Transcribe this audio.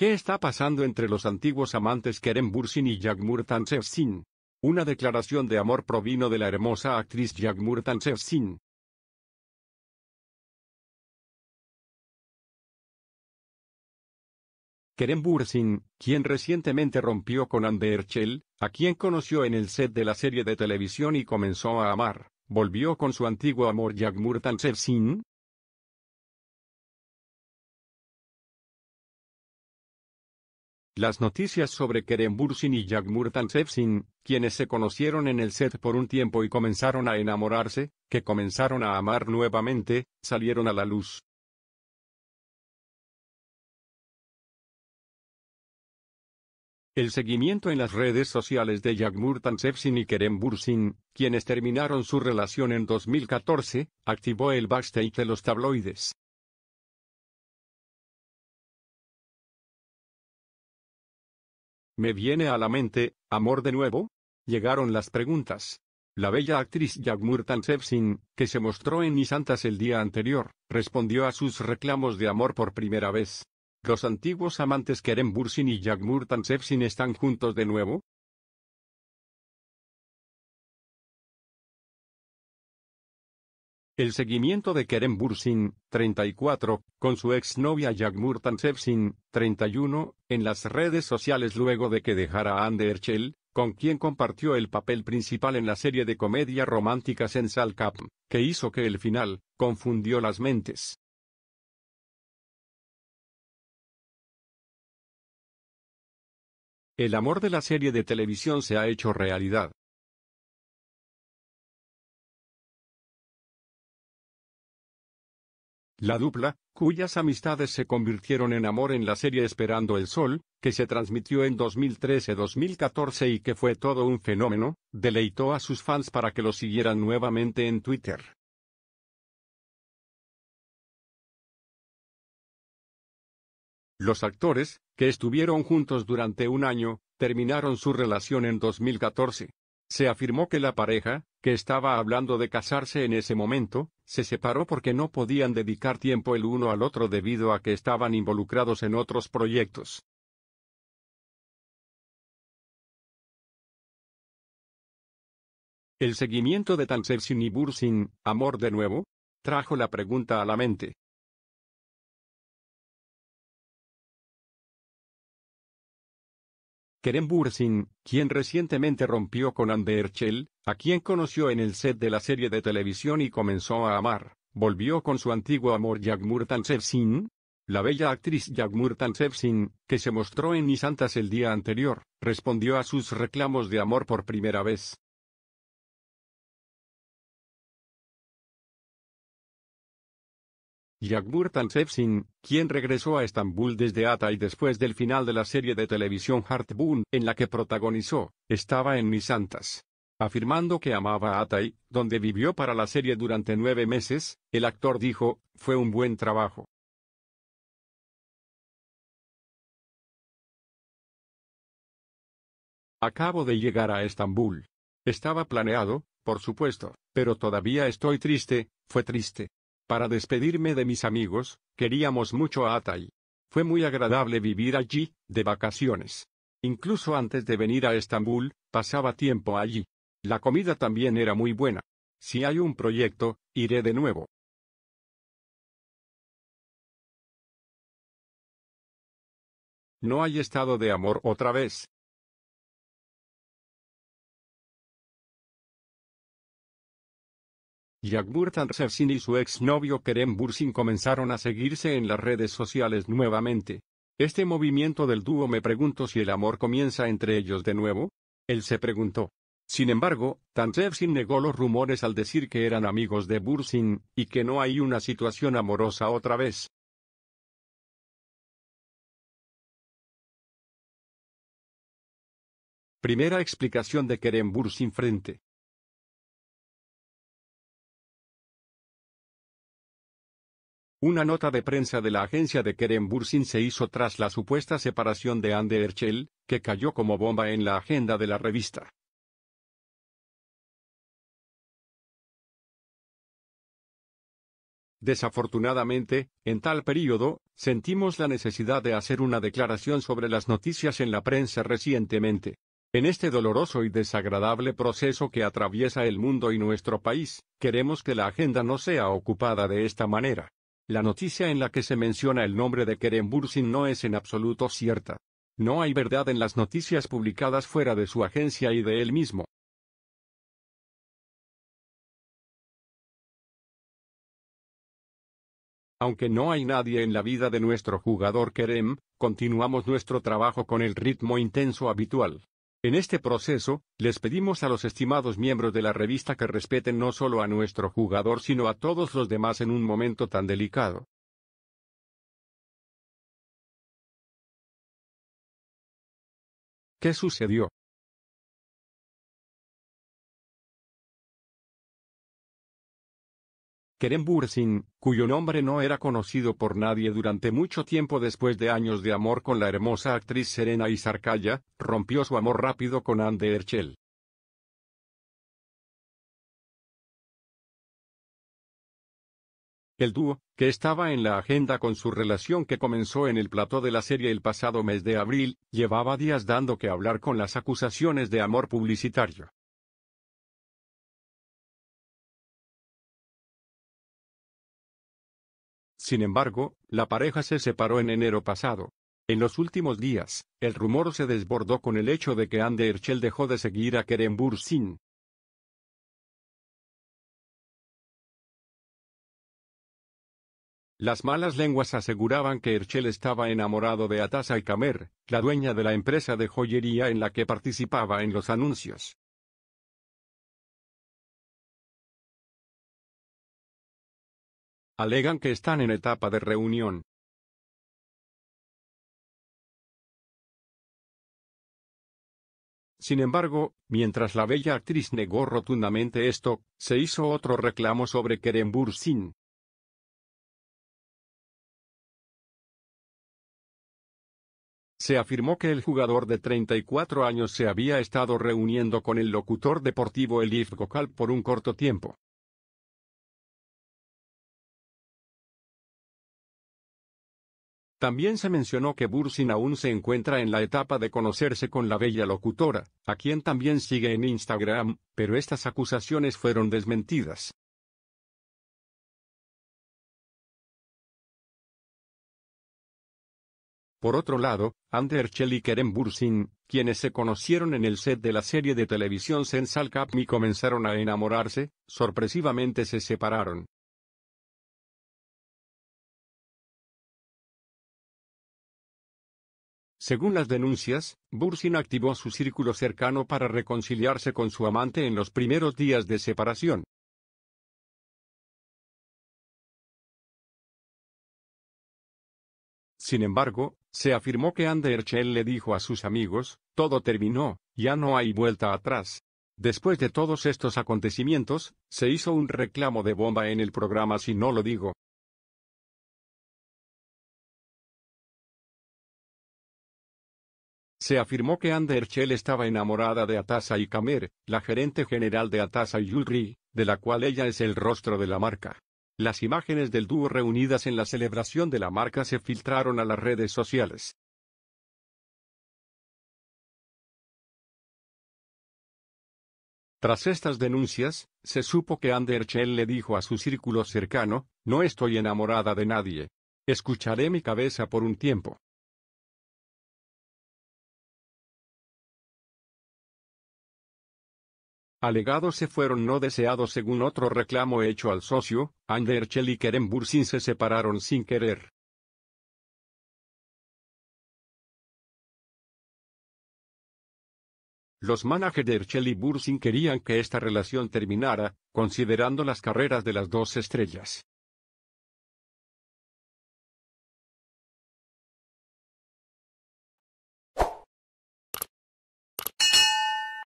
¿Qué está pasando entre los antiguos amantes Kerem Bursin y Jagmur Tansevsin? Una declaración de amor provino de la hermosa actriz Jagmur Tansevsin. Kerem Bursin, quien recientemente rompió con Anderchel, a quien conoció en el set de la serie de televisión y comenzó a amar, volvió con su antiguo amor Jagmur Tansevsin, Las noticias sobre Kerem Bursin y Yagmur Tansevsin, quienes se conocieron en el set por un tiempo y comenzaron a enamorarse, que comenzaron a amar nuevamente, salieron a la luz. El seguimiento en las redes sociales de Yagmur Tansevsin y Kerem Bursin, quienes terminaron su relación en 2014, activó el backstage de los tabloides. ¿Me viene a la mente, amor de nuevo? Llegaron las preguntas. La bella actriz Yagmur Tansevsin, que se mostró en Nisantas el día anterior, respondió a sus reclamos de amor por primera vez. ¿Los antiguos amantes Kerem Bursin y Yagmur Tansevsin están juntos de nuevo? El seguimiento de Kerem Bursin, 34, con su exnovia Jagmur Tansevsin, 31, en las redes sociales luego de que dejara a Anderchel, con quien compartió el papel principal en la serie de comedia romántica Sensal Cap, que hizo que el final, confundió las mentes. El amor de la serie de televisión se ha hecho realidad. La dupla, cuyas amistades se convirtieron en amor en la serie Esperando el Sol, que se transmitió en 2013-2014 y que fue todo un fenómeno, deleitó a sus fans para que lo siguieran nuevamente en Twitter. Los actores, que estuvieron juntos durante un año, terminaron su relación en 2014. Se afirmó que la pareja, que estaba hablando de casarse en ese momento, se separó porque no podían dedicar tiempo el uno al otro debido a que estaban involucrados en otros proyectos. El seguimiento de Tansersin y Bursin, Amor de nuevo, trajo la pregunta a la mente. Kerem Bursin, quien recientemente rompió con Anderchel, a quien conoció en el set de la serie de televisión y comenzó a amar, volvió con su antiguo amor Yagmur Tansevsin. La bella actriz Yagmur Tansevsin, que se mostró en Nisantas el día anterior, respondió a sus reclamos de amor por primera vez. Yagmur Tansevsin, quien regresó a Estambul desde Hatay después del final de la serie de televisión Heartburn, en la que protagonizó, estaba en santas. Afirmando que amaba a Atay, donde vivió para la serie durante nueve meses, el actor dijo, fue un buen trabajo. Acabo de llegar a Estambul. Estaba planeado, por supuesto, pero todavía estoy triste, fue triste. Para despedirme de mis amigos, queríamos mucho a Atay. Fue muy agradable vivir allí, de vacaciones. Incluso antes de venir a Estambul, pasaba tiempo allí. La comida también era muy buena. Si hay un proyecto, iré de nuevo. No hay estado de amor otra vez. Yagmur y su exnovio Kerem Bursin comenzaron a seguirse en las redes sociales nuevamente. Este movimiento del dúo me pregunto si el amor comienza entre ellos de nuevo. Él se preguntó. Sin embargo, Tansevsin negó los rumores al decir que eran amigos de Bursin, y que no hay una situación amorosa otra vez. Primera explicación de Kerem Bursin frente Una nota de prensa de la agencia de Kerem Bursin se hizo tras la supuesta separación de Anne Herschel, que cayó como bomba en la agenda de la revista. Desafortunadamente, en tal período, sentimos la necesidad de hacer una declaración sobre las noticias en la prensa recientemente. En este doloroso y desagradable proceso que atraviesa el mundo y nuestro país, queremos que la agenda no sea ocupada de esta manera. La noticia en la que se menciona el nombre de Kerem Bursin no es en absoluto cierta. No hay verdad en las noticias publicadas fuera de su agencia y de él mismo. Aunque no hay nadie en la vida de nuestro jugador Kerem, continuamos nuestro trabajo con el ritmo intenso habitual. En este proceso, les pedimos a los estimados miembros de la revista que respeten no solo a nuestro jugador sino a todos los demás en un momento tan delicado. ¿Qué sucedió? Kerem Bursin, cuyo nombre no era conocido por nadie durante mucho tiempo después de años de amor con la hermosa actriz Serena Isarkaya, rompió su amor rápido con Anne Herschel. El dúo, que estaba en la agenda con su relación que comenzó en el plató de la serie el pasado mes de abril, llevaba días dando que hablar con las acusaciones de amor publicitario. Sin embargo, la pareja se separó en enero pasado. En los últimos días, el rumor se desbordó con el hecho de que Ande Herschel dejó de seguir a Kerem Bursin. Las malas lenguas aseguraban que Herschel estaba enamorado de Atasa y Kamer, la dueña de la empresa de joyería en la que participaba en los anuncios. Alegan que están en etapa de reunión. Sin embargo, mientras la bella actriz negó rotundamente esto, se hizo otro reclamo sobre Kerem Bursin. Se afirmó que el jugador de 34 años se había estado reuniendo con el locutor deportivo Elif Gokal por un corto tiempo. También se mencionó que Bursin aún se encuentra en la etapa de conocerse con la bella locutora, a quien también sigue en Instagram, pero estas acusaciones fueron desmentidas. Por otro lado, Chell y Kerem Bursin, quienes se conocieron en el set de la serie de televisión Sensal Capmi comenzaron a enamorarse, sorpresivamente se separaron. Según las denuncias, Bursin activó su círculo cercano para reconciliarse con su amante en los primeros días de separación. Sin embargo, se afirmó que Anderchel le dijo a sus amigos, todo terminó, ya no hay vuelta atrás. Después de todos estos acontecimientos, se hizo un reclamo de bomba en el programa Si no lo digo. Se afirmó que Ander estaba enamorada de Atasa y Kamer, la gerente general de Atasa Yulri, de la cual ella es el rostro de la marca. Las imágenes del dúo reunidas en la celebración de la marca se filtraron a las redes sociales. Tras estas denuncias, se supo que Anne le dijo a su círculo cercano, no estoy enamorada de nadie. Escucharé mi cabeza por un tiempo. Alegados se fueron no deseados según otro reclamo hecho al socio, Anderchel y Kerem Bursin se separaron sin querer. Los managers de Erchel y Bursin querían que esta relación terminara, considerando las carreras de las dos estrellas.